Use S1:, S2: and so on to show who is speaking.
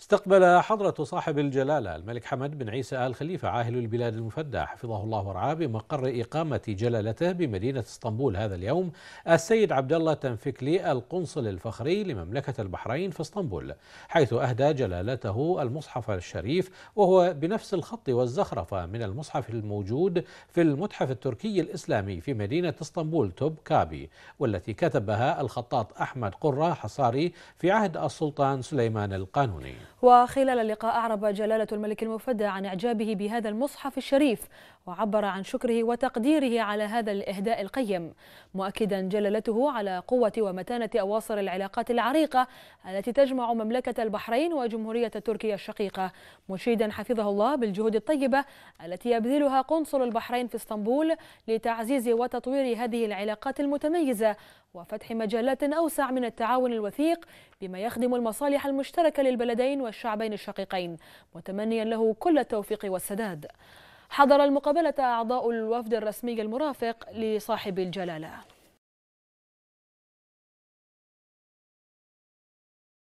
S1: استقبل حضرة صاحب الجلالة الملك حمد بن عيسى آل خليفة عاهل البلاد المفدى حفظه الله ورعاه بمقر إقامة جلالته بمدينة اسطنبول هذا اليوم السيد عبد الله تنفكلي القنصل الفخري لمملكة البحرين في اسطنبول حيث أهدى جلالته المصحف الشريف وهو بنفس الخط والزخرفة من المصحف الموجود في المتحف التركي الإسلامي في مدينة اسطنبول توب كابي والتي كتبها الخطاط أحمد قرة حصاري في عهد السلطان سليمان القانوني
S2: وخلال اللقاء أعرب جلالة الملك المفدى عن إعجابه بهذا المصحف الشريف وعبر عن شكره وتقديره على هذا الإهداء القيم مؤكدا جلالته على قوة ومتانة أواصر العلاقات العريقة التي تجمع مملكة البحرين وجمهورية تركيا الشقيقة مشيدا حفظه الله بالجهود الطيبة التي يبذلها قنصل البحرين في اسطنبول لتعزيز وتطوير هذه العلاقات المتميزة وفتح مجالات أوسع من التعاون الوثيق بما يخدم المصالح المشتركة للبلدين والشعبين الشقيقين متمنيا له كل التوفيق والسداد حضر المقابلة أعضاء الوفد الرسمي المرافق لصاحب الجلالة